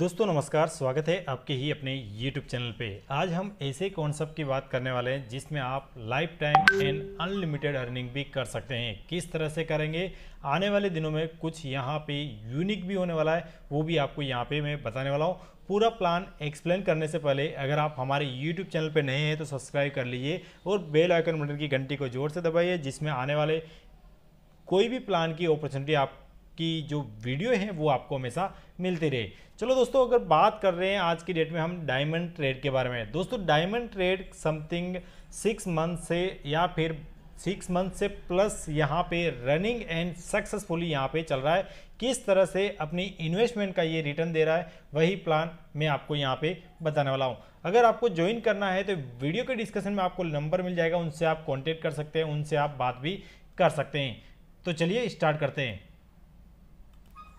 दोस्तों नमस्कार स्वागत है आपके ही अपने YouTube चैनल पे आज हम ऐसे कॉन्सेप्ट की बात करने वाले हैं जिसमें आप lifetime and unlimited earning भी कर सकते हैं किस तरह से करेंगे आने वाले दिनों में कुछ यहाँ पे यूनिक भी होने वाला है वो भी आपको यहाँ पे मैं बताने वाला हूँ पूरा प्लान एक्सप्लेन करने से पहले अगर आप हमारे यूट्यूब चैनल पर नए हैं तो सब्सक्राइब कर लीजिए और बेल आइकन बटन की घंटी को जोर से दबाइए जिसमें आने वाले कोई भी प्लान की अपॉर्चुनिटी आप की जो वीडियो है वो आपको हमेशा मिलती रहे चलो दोस्तों अगर बात कर रहे हैं आज की डेट में हम डायमंड ट्रेड के बारे में दोस्तों diamond trade something six month से या फिर सिक्स मंथ से प्लस यहाँ पे रनिंग एंड सक्सेसफुली यहाँ पे चल रहा है किस तरह से अपनी इन्वेस्टमेंट का ये रिटर्न दे रहा है वही प्लान मैं आपको यहाँ पे बताने वाला हूँ अगर आपको ज्वाइन करना है तो वीडियो के डिस्कशन में आपको नंबर मिल जाएगा उनसे आप कॉन्टेक्ट कर सकते हैं उनसे आप बात भी कर सकते हैं तो चलिए स्टार्ट करते हैं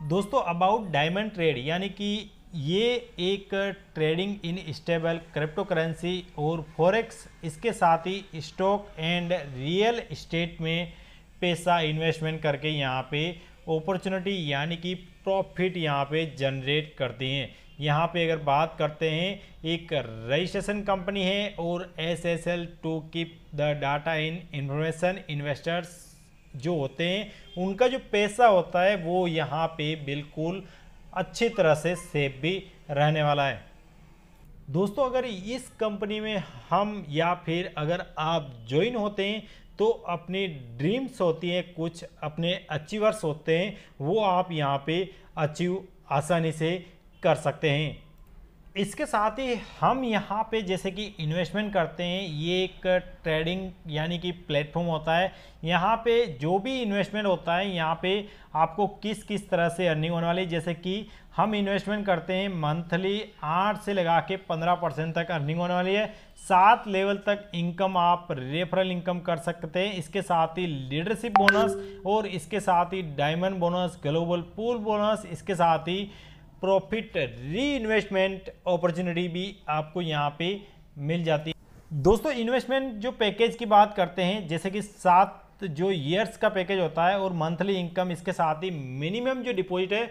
दोस्तों अबाउट डायमंड ट्रेड यानी कि ये एक trading in stable crypto currency और फॉरेक्स इसके साथ ही स्टॉक एंड रियल इस्टेट में पैसा इन्वेस्टमेंट करके यहाँ पे अपॉर्चुनिटी यानी कि प्रॉफिट यहाँ पे जनरेट करते हैं यहाँ पे अगर बात करते हैं एक रजिस्ट्रेशन कंपनी है और S S L to keep the data in information investors जो होते हैं उनका जो पैसा होता है वो यहाँ पे बिल्कुल अच्छी तरह से सेफ भी रहने वाला है दोस्तों अगर इस कंपनी में हम या फिर अगर आप ज्वाइन होते हैं तो अपनी ड्रीम्स होती हैं कुछ अपने अचीवर्स होते हैं वो आप यहाँ पे अचीव आसानी से कर सकते हैं इसके साथ ही हम यहाँ पे जैसे कि इन्वेस्टमेंट करते हैं ये एक ट्रेडिंग यानी कि प्लेटफॉर्म होता है यहाँ पे जो भी इन्वेस्टमेंट होता है यहाँ पे आपको किस किस तरह से अर्निंग होने वाली जैसे कि हम इन्वेस्टमेंट करते हैं मंथली आठ से लगा के पंद्रह परसेंट तक अर्निंग होने वाली है सात लेवल तक इनकम आप रेफरल इनकम कर सकते हैं इसके साथ ही लीडरशिप बोनस और इसके साथ ही diamond bonus global pool bonus इसके साथ ही प्रॉफिट री इन्वेस्टमेंट अपॉर्चुनिटी भी आपको यहाँ पे मिल जाती है दोस्तों इन्वेस्टमेंट जो पैकेज की बात करते हैं जैसे कि सात जो ईयर्स का पैकेज होता है और मंथली इनकम इसके साथ ही मिनिमम जो डिपॉजिट है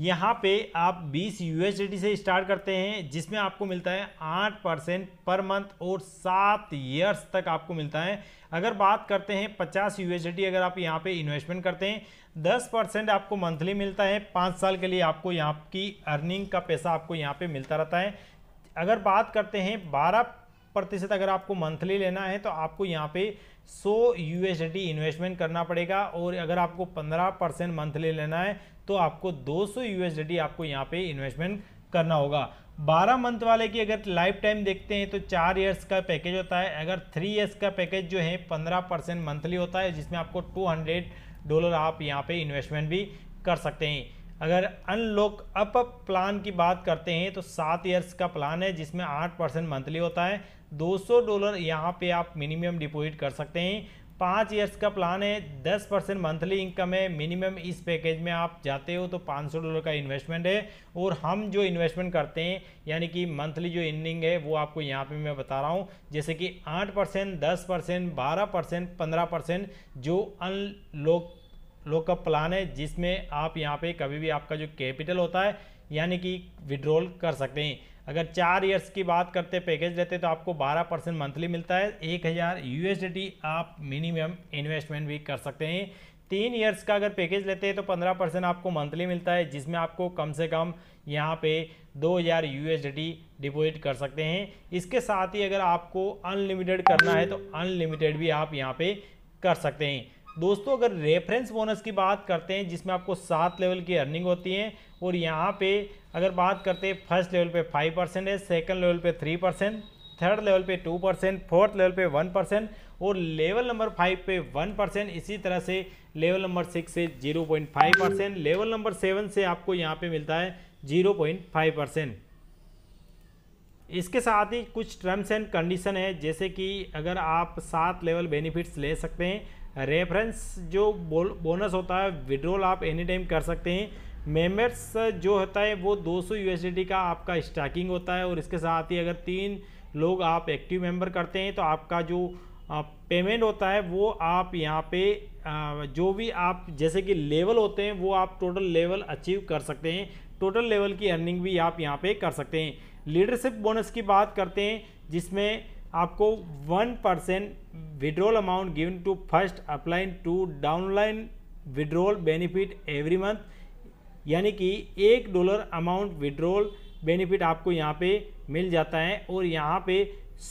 यहाँ पे आप 20 यू से स्टार्ट करते हैं जिसमें आपको मिलता है 8 परसेंट पर मंथ और सात ईयर्स तक आपको मिलता है अगर बात करते हैं 50 यू अगर आप यहाँ पे इन्वेस्टमेंट करते हैं 10 परसेंट आपको मंथली मिलता है पाँच साल के लिए आपको यहाँ की अर्निंग का पैसा आपको यहाँ पे मिलता रहता है अगर बात करते हैं बारह प्रतिशत अगर आपको मंथली लेना है तो आपको यहाँ पे 100 यूएसडी इन्वेस्टमेंट करना पड़ेगा और अगर आपको 15 परसेंट मंथली लेना है तो आपको 200 यूएसडी आपको यहाँ पे इन्वेस्टमेंट करना होगा 12 मंथ वाले की अगर लाइफ टाइम देखते हैं तो चार ईयर्स का पैकेज होता है अगर थ्री ईयर्स का पैकेज जो है पंद्रह परसेंट मंथली होता है जिसमें आपको हंड्रेड डॉलर आप यहाँ पे इन्वेस्टमेंट भी कर सकते हैं अगर अनलॉक अप प्लान की बात करते हैं तो सात ईयर्स का प्लान है जिसमें आठ परसेंट मंथली होता है 200 डॉलर यहाँ पे आप मिनिमम डिपॉजिट कर सकते हैं पाँच ईयर्स का प्लान है दस परसेंट मंथली इनकम है मिनिमम इस पैकेज में आप जाते हो तो पाँच सौ डॉलर का इन्वेस्टमेंट है और हम जो इन्वेस्टमेंट करते हैं यानी कि मंथली जो इनिंग है वो आपको यहाँ पे मैं बता रहा हूँ जैसे कि आठ परसेंट दस परसेंट बारह परसेंट पंद्रह परसेंट जो अनलॉक लोग का प्लान है जिसमें आप यहाँ पे कभी भी आपका जो कैपिटल होता है यानी कि विड्रॉल कर सकते हैं अगर चार ईयर्स की बात करते पैकेज लेते तो आपको 12 परसेंट मंथली मिलता है एक हज़ार यू आप मिनिमम इन्वेस्टमेंट भी कर सकते हैं तीन ईयर्स का अगर पैकेज लेते हैं तो 15 परसेंट आपको मंथली मिलता है जिसमें आपको कम से कम यहाँ पे 2000 हज़ार यू डिपॉजिट कर सकते हैं इसके साथ ही अगर आपको अनलिमिटेड करना है तो अनलिमिटेड भी आप यहाँ पे कर सकते हैं दोस्तों अगर रेफरेंस बोनस की बात करते हैं जिसमें आपको सात लेवल की अर्निंग होती है और यहाँ पे अगर बात करते हैं फर्स्ट लेवल पे फाइव परसेंट है सेकंड लेवल पे थ्री परसेंट थर्ड लेवल पे टू परसेंट फोर्थ लेवल पे वन परसेंट और लेवल नंबर फाइव पे वन परसेंट इसी तरह से लेवल नंबर सिक्स से zero point five percent level number seven से आपको यहाँ पर मिलता है जीरो पॉइंट फाइव परसेंट इसके साथ ही कुछ टर्म्स एंड कंडीशन है जैसे कि अगर आप सात लेवल बेनिफिट्स ले सकते हैं रेफरेंस जो बोनस होता है विड्रॉल आप एनी टाइम कर सकते हैं मेम्बर्स जो होता है वो 200 सौ का आपका स्टाकिंग होता है और इसके साथ ही अगर तीन लोग आप एक्टिव मेंबर करते हैं तो आपका जो पेमेंट होता है वो आप यहाँ पे जो भी आप जैसे कि लेवल होते हैं वो आप टोटल लेवल अचीव कर सकते हैं टोटल लेवल की अर्निंग भी आप यहाँ पे कर सकते हैं लीडरशिप बोनस की बात करते हैं जिसमें आपको one percent withdrawal amount given to first upline to downline withdrawal benefit every month यानी कि एक डॉलर अमाउंट विड्रोल बेनिफिट आपको यहाँ पे मिल जाता है और यहाँ पे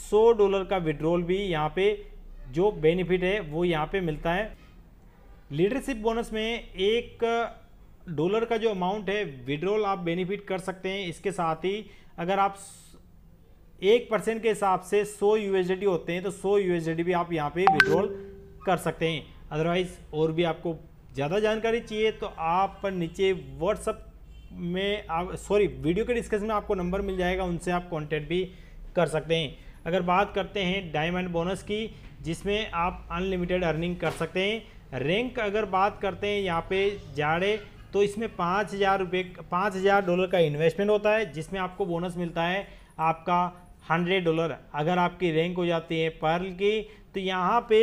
सौ डॉलर का विड्रोल भी यहाँ पे जो बेनिफिट है वो यहाँ पे मिलता है लीडरशिप बोनस में एक डॉलर का जो अमाउंट है विड्रोल आप बेनिफिट कर सकते हैं इसके साथ ही अगर आप एक परसेंट के हिसाब से 100 यूएसडी होते हैं तो 100 यूएसडी भी आप यहाँ पे विड्रॉल कर सकते हैं अदरवाइज़ और भी आपको ज़्यादा जानकारी चाहिए तो आप नीचे व्हाट्सअप में आप सॉरी वीडियो के डिस्कशन में आपको नंबर मिल जाएगा उनसे आप कॉन्टैक्ट भी कर सकते हैं अगर बात करते हैं डायमंड बोनस की जिसमें आप अनलिमिटेड अर्निंग कर सकते हैं रैंक अगर बात करते हैं यहाँ पे जाड़े तो इसमें पाँच हज़ार रुपये पाँच हज़ार डॉलर का इन्वेस्टमेंट होता है जिसमें आपको बोनस मिलता है आपका हंड्रेड डॉलर अगर आपकी रैंक हो जाती है पर्ल की तो यहाँ पे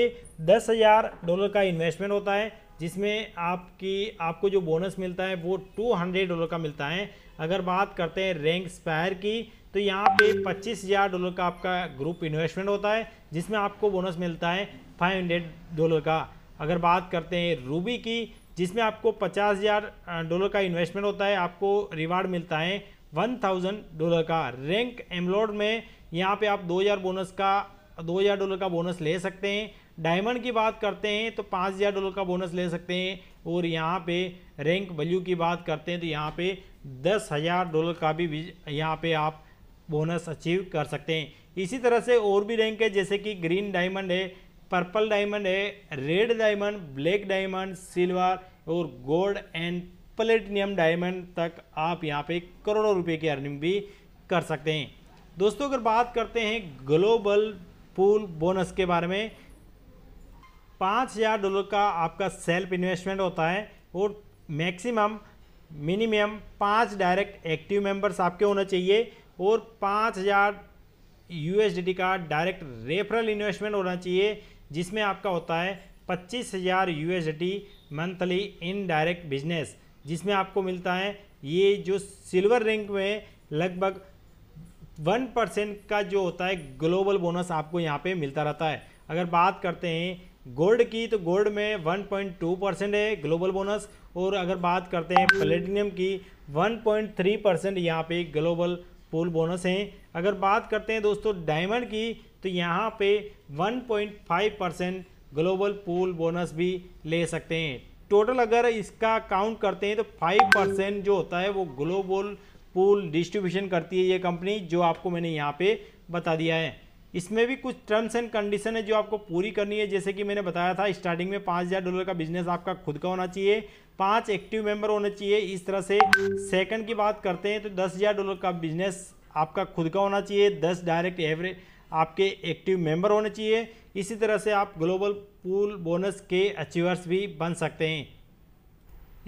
दस हज़ार डॉलर का इन्वेस्टमेंट होता है जिसमें आपकी आपको जो बोनस मिलता है वो टू हंड्रेड डॉलर का मिलता है अगर बात करते हैं रैंक स्पायर की तो यहाँ पे पच्चीस हज़ार डॉलर का आपका ग्रुप इन्वेस्टमेंट होता है जिसमें आपको बोनस मिलता है फाइव हंड्रेड डॉलर का अगर बात करते हैं रूबी की जिसमें आपको पचास हज़ार डॉलर का इन्वेस्टमेंट होता है आपको रिवार्ड मिलता है 1000 डॉलर का रैंक एमलोड में यहाँ पे आप 2000 बोनस का 2000 डॉलर का बोनस ले सकते हैं डायमंड की बात करते हैं तो 5000 डॉलर का बोनस ले सकते हैं और यहाँ पे रैंक वैल्यू की बात करते हैं तो यहाँ पे 10000 डॉलर का भी यहाँ पे आप बोनस अचीव कर सकते हैं इसी तरह से और भी रैंक है जैसे कि ग्रीन डायमंड है पर्पल डायमंड है red diamond black diamond silver और गोल्ड एंड प्लेटिनियम डायमंड तक आप यहाँ पे करोड़ों रुपए की अर्निंग भी कर सकते हैं दोस्तों अगर बात करते हैं ग्लोबल पूल बोनस के बारे में पाँच हज़ार डॉलर का आपका सेल्फ इन्वेस्टमेंट होता है और मैक्सिमम मिनिमम पाँच डायरेक्ट एक्टिव मेंबर्स आपके होने चाहिए और पाँच हज़ार यू का डायरेक्ट रेफरल इन्वेस्टमेंट होना चाहिए जिसमें आपका होता है पच्चीस हज़ार U monthly in direct business जिसमें आपको मिलता है ये जो सिल्वर रैंक में लगभग वन परसेंट का जो होता है ग्लोबल बोनस आपको यहाँ पे मिलता रहता है अगर बात करते हैं गोल्ड की तो गोल्ड में वन पॉइंट टू परसेंट है ग्लोबल बोनस और अगर बात करते हैं प्लेटिनियम की वन पॉइंट थ्री परसेंट यहाँ पर ग्लोबल पूल बोनस हैं अगर बात करते हैं दोस्तों डायमंड की तो यहाँ पे 1.5 परसेंट ग्लोबल पूल बोनस भी ले सकते हैं टोटल अगर इसका काउंट करते हैं तो फाइव परसेंट जो होता है वो ग्लोबल पूल डिस्ट्रीब्यूशन करती है ये कंपनी जो आपको मैंने यहाँ पे बता दिया है इसमें भी कुछ टर्म्स एंड कंडीशन है जो आपको पूरी करनी है जैसे कि मैंने बताया था स्टार्टिंग में पाँच हज़ार डॉलर का बिजनेस आपका खुद का होना चाहिए पाँच एक्टिव मेंबर होने चाहिए इस तरह से सेकंड की बात करते हैं तो दस हज़ार डॉलर का बिजनेस आपका खुद का होना चाहिए दस डायरेक्ट एवरेज आपके एक्टिव मेम्बर होने चाहिए इसी तरह से आप ग्लोबल पूल बोनस के अचीवर्स भी बन सकते हैं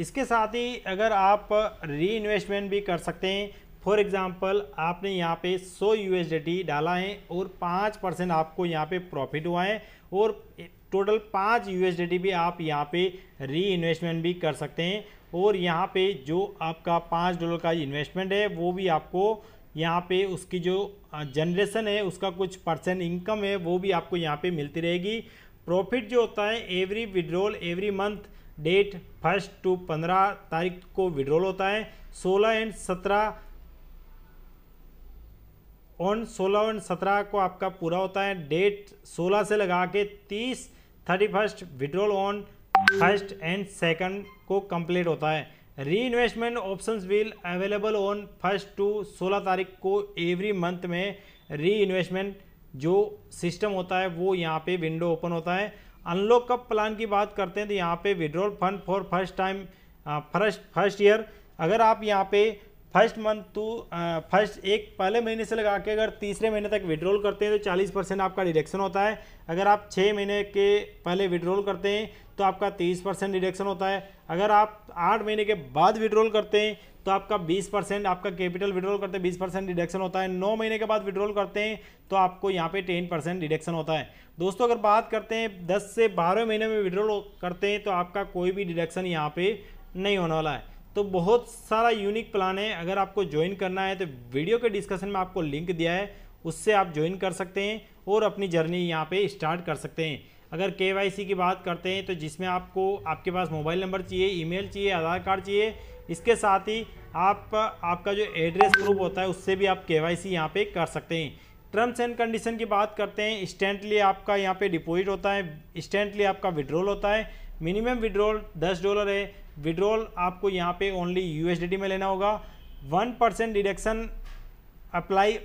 इसके साथ ही अगर आप री इन्वेस्टमेंट भी कर सकते हैं फॉर एग्ज़ाम्पल आपने यहाँ पे 100 यू डाला है और पाँच परसेंट आपको यहाँ पे प्रॉफिट हुआ है और टोटल पाँच यू भी आप यहाँ पे री इन्वेस्टमेंट भी कर सकते हैं और यहाँ पे जो आपका पाँच डॉलर का इन्वेस्टमेंट है वो भी आपको यहाँ पे उसकी जो जनरेशन है उसका कुछ परसेंट इनकम है वो भी आपको यहाँ पे मिलती रहेगी प्रॉफिट जो होता है every withdrawal every month date first to पंद्रह तारीख को विड्रॉल होता है सोलह एंड सत्रह ऑन सोलह एंड सत्रह को आपका पूरा होता है डेट सोलह से लगा के तीस thirty first withdrawal on first and second को कंप्लीट होता है reinvestment option will available on first to सोलह तारीख को एवरी मंथ में री इन्वेस्टमेंट जो सिस्टम होता है वो यहाँ पे विंडो ओपन होता है अनलॉक कब प्लान की बात करते हैं तो यहाँ पे withdrawal fund for first time first first year अगर आप यहाँ पे फर्स्ट मंथ टू फर्स्ट एक पहले महीने से लगा के अगर तीसरे महीने तक विड्रॉल करते हैं तो 40 परसेंट आपका डिडक्शन होता है अगर आप छः महीने के पहले विड्रॉल करते हैं तो आपका 30 परसेंट डिडक्शन होता है अगर आप आठ महीने के बाद विड्रॉल करते हैं तो आपका 20 परसेंट आपका कैपिटल विड्रॉल करते हैं 20 परसेंट डिडक्शन होता है नौ महीने के बाद विड्रॉल करते हैं तो आपको यहाँ पे 10 परसेंट डिडक्शन होता है दोस्तों अगर बात करते हैं 10 से बारह महीने में विड्रॉल करते हैं तो आपका कोई भी डिडक्शन यहाँ पे नहीं होने वाला है तो बहुत सारा यूनिक प्लान है अगर आपको ज्वाइन करना है तो वीडियो के डिस्कशन में आपको लिंक दिया है उससे आप ज्वाइन कर सकते हैं और अपनी जर्नी यहाँ पे स्टार्ट कर सकते हैं अगर के की बात करते हैं तो जिसमें आपको आपके पास मोबाइल नंबर चाहिए ईमेल चाहिए आधार कार्ड चाहिए इसके साथ ही आप आपका जो एड्रेस प्रूफ होता है उससे भी आप के वाई सी यहाँ पर कर सकते हैं टर्म्स एंड कंडीशन की बात करते हैं इंस्टेंटली आपका यहाँ पे डिपॉजिट होता है इंस्टेंटली आपका विड्रॉल होता है मिनिमम विड्रॉल दस डॉलर है विड्रॉल आपको यहाँ पे ओनली यू में लेना होगा one percent deduction apply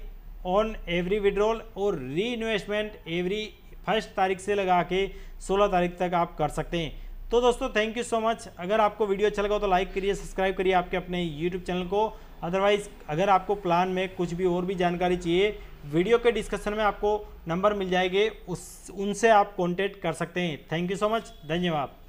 on every withdrawal और री इन्वेस्टमेंट एवरी फर्स्ट तारीख से लगा के सोलह तारीख तक आप कर सकते हैं तो दोस्तों थैंक यू सो मच अगर आपको वीडियो अच्छा लगा तो लाइक करिए सब्सक्राइब करिए आपके अपने यूट्यूब चैनल को अदरवाइज़ अगर आपको प्लान में कुछ भी और भी जानकारी चाहिए वीडियो के डिस्कशन में आपको नंबर मिल जाएंगे उस उनसे आप कॉन्टेक्ट कर सकते हैं थैंक यू सो मच धन्यवाद